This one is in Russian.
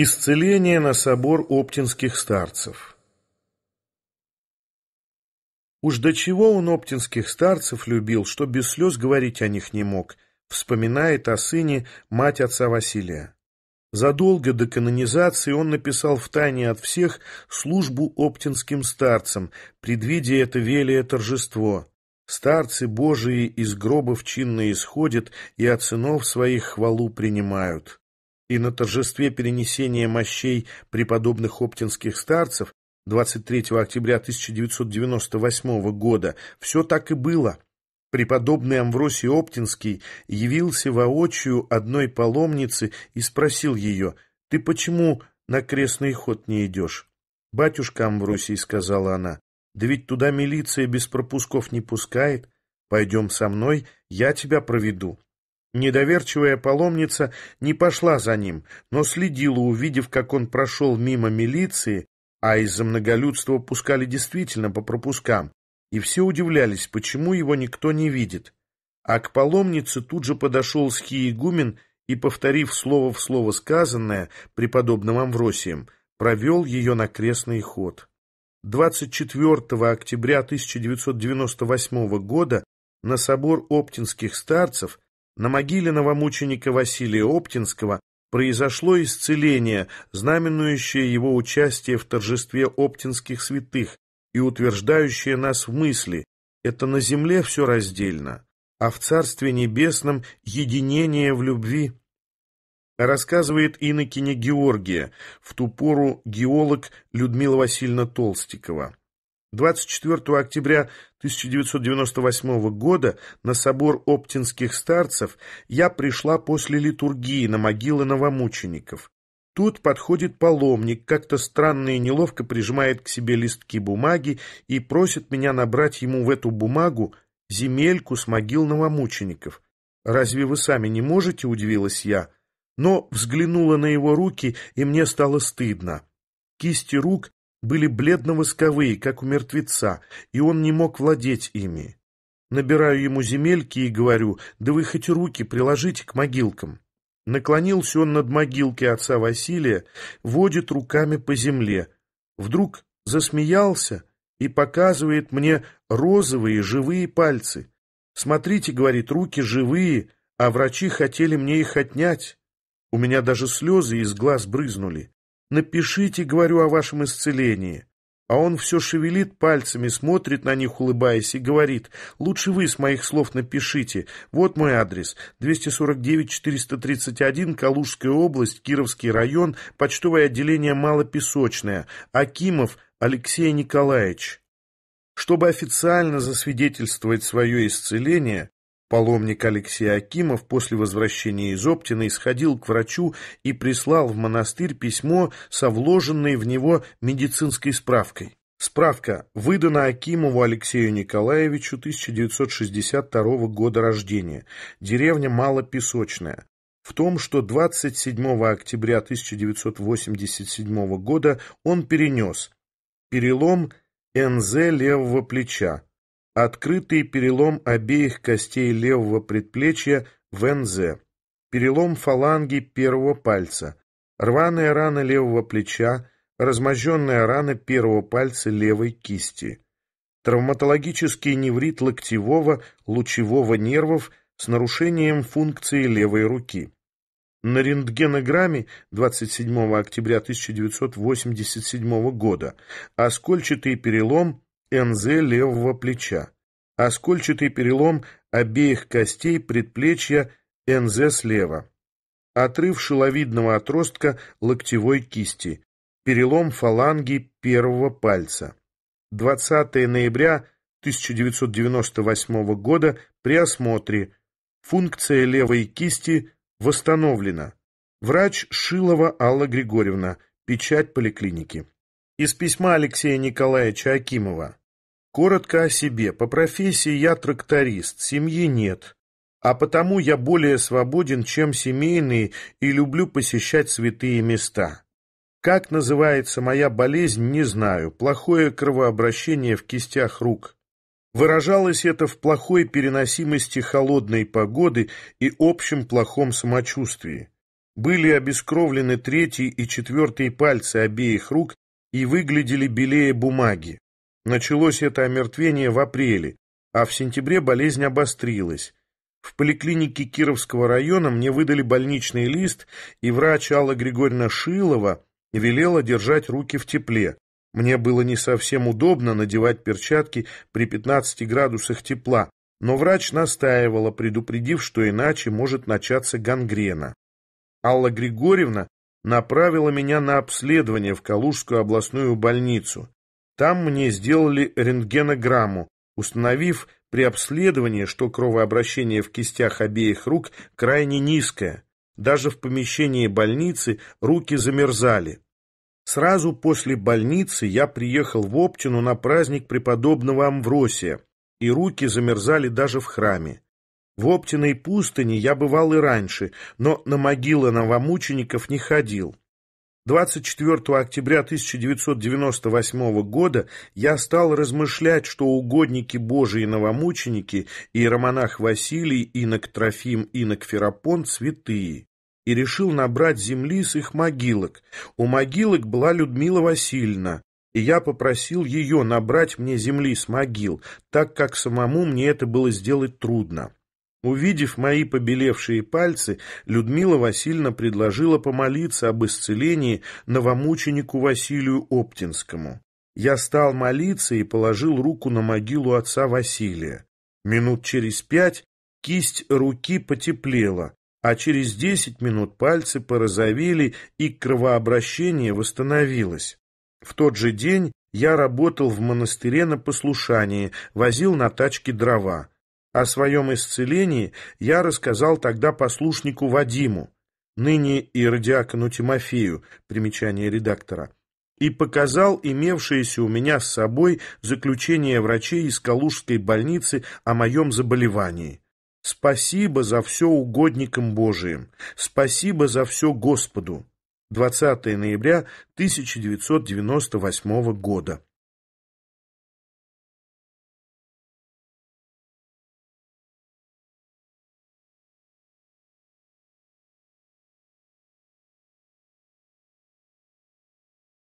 Исцеление на собор оптинских старцев Уж до чего он оптинских старцев любил, что без слез говорить о них не мог, вспоминает о сыне мать отца Василия. Задолго до канонизации он написал в тайне от всех службу оптинским старцам, предвидя это велие торжество. Старцы Божии из гробов чинно исходят и от сынов своих хвалу принимают и на торжестве перенесения мощей преподобных оптинских старцев 23 октября 1998 года все так и было. Преподобный Амвросий Оптинский явился воочию одной паломнице и спросил ее, «Ты почему на крестный ход не идешь?» «Батюшка Амвросий», — сказала она, «да ведь туда милиция без пропусков не пускает. Пойдем со мной, я тебя проведу». Недоверчивая паломница не пошла за ним, но следила, увидев, как он прошел мимо милиции, а из-за многолюдства пускали действительно по пропускам, и все удивлялись, почему его никто не видит. А к паломнице тут же подошел схиегумен и, повторив слово в слово сказанное преподобным Амвросием, провел ее на крестный ход. 24 октября 1998 года на собор оптинских старцев на могиле новомученика Василия Оптинского произошло исцеление, знаменующее его участие в торжестве оптинских святых и утверждающее нас в мысли «это на земле все раздельно, а в Царстве Небесном единение в любви». Рассказывает инокиня Георгия, в ту пору геолог Людмила Васильевна Толстикова. 24 октября 1998 года на собор оптинских старцев я пришла после литургии на могилы новомучеников. Тут подходит паломник, как-то странно и неловко прижимает к себе листки бумаги и просит меня набрать ему в эту бумагу земельку с могил новомучеников. «Разве вы сами не можете?» — удивилась я. Но взглянула на его руки, и мне стало стыдно. Кисти рук были бледно-восковые, как у мертвеца, и он не мог владеть ими. Набираю ему земельки и говорю, да вы хоть руки приложите к могилкам. Наклонился он над могилкой отца Василия, водит руками по земле. Вдруг засмеялся и показывает мне розовые живые пальцы. «Смотрите, — говорит, — руки живые, а врачи хотели мне их отнять. У меня даже слезы из глаз брызнули. Напишите, говорю, о вашем исцелении. А он все шевелит пальцами, смотрит на них, улыбаясь, и говорит, «Лучше вы с моих слов напишите. Вот мой адрес. 249-431, Калужская область, Кировский район, почтовое отделение Малопесочное. Акимов Алексей Николаевич». Чтобы официально засвидетельствовать свое исцеление, Паломник Алексей Акимов после возвращения из Оптина исходил к врачу и прислал в монастырь письмо со вложенной в него медицинской справкой. Справка выдана Акимову Алексею Николаевичу 1962 года рождения, деревня Малопесочная. В том, что 27 октября 1987 года он перенес перелом НЗ левого плеча, Открытый перелом обеих костей левого предплечья в НЗ. Перелом фаланги первого пальца. Рваная рана левого плеча. Размозженная рана первого пальца левой кисти. Травматологический неврит локтевого, лучевого нервов с нарушением функции левой руки. На рентгенограмме 27 октября 1987 года оскольчатый перелом НЗ левого плеча, оскольчатый а перелом обеих костей предплечья НЗ слева, отрыв шиловидного отростка локтевой кисти, перелом фаланги первого пальца. 20 ноября 1998 года при осмотре. Функция левой кисти восстановлена. Врач Шилова Алла Григорьевна. Печать поликлиники. Из письма Алексея Николаевича Акимова. Коротко о себе. По профессии я тракторист, семьи нет. А потому я более свободен, чем семейные, и люблю посещать святые места. Как называется моя болезнь, не знаю. Плохое кровообращение в кистях рук. Выражалось это в плохой переносимости холодной погоды и общем плохом самочувствии. Были обескровлены третий и четвертый пальцы обеих рук и выглядели белее бумаги. Началось это омертвение в апреле, а в сентябре болезнь обострилась. В поликлинике Кировского района мне выдали больничный лист, и врач Алла Григорьевна Шилова велела держать руки в тепле. Мне было не совсем удобно надевать перчатки при 15 градусах тепла, но врач настаивала, предупредив, что иначе может начаться гангрена. Алла Григорьевна направила меня на обследование в Калужскую областную больницу. Там мне сделали рентгенограмму, установив при обследовании, что кровообращение в кистях обеих рук крайне низкое. Даже в помещении больницы руки замерзали. Сразу после больницы я приехал в Оптину на праздник преподобного Амвросия, и руки замерзали даже в храме. В Оптиной пустыне я бывал и раньше, но на могилы новомучеников не ходил. 24 октября 1998 года я стал размышлять, что угодники Божии новомученики, иеромонах Василий, инок Трофим, инок Ферапон – святые, и решил набрать земли с их могилок. У могилок была Людмила Васильевна, и я попросил ее набрать мне земли с могил, так как самому мне это было сделать трудно. Увидев мои побелевшие пальцы, Людмила Васильевна предложила помолиться об исцелении новомученику Василию Оптинскому. Я стал молиться и положил руку на могилу отца Василия. Минут через пять кисть руки потеплела, а через десять минут пальцы порозовели и кровообращение восстановилось. В тот же день я работал в монастыре на послушании, возил на тачке дрова. О своем исцелении я рассказал тогда послушнику Вадиму, ныне иродиакону Тимофею, примечание редактора, и показал имевшееся у меня с собой заключение врачей из Калужской больницы о моем заболевании. Спасибо за все угодникам Божиим, спасибо за все Господу. 20 ноября 1998 года.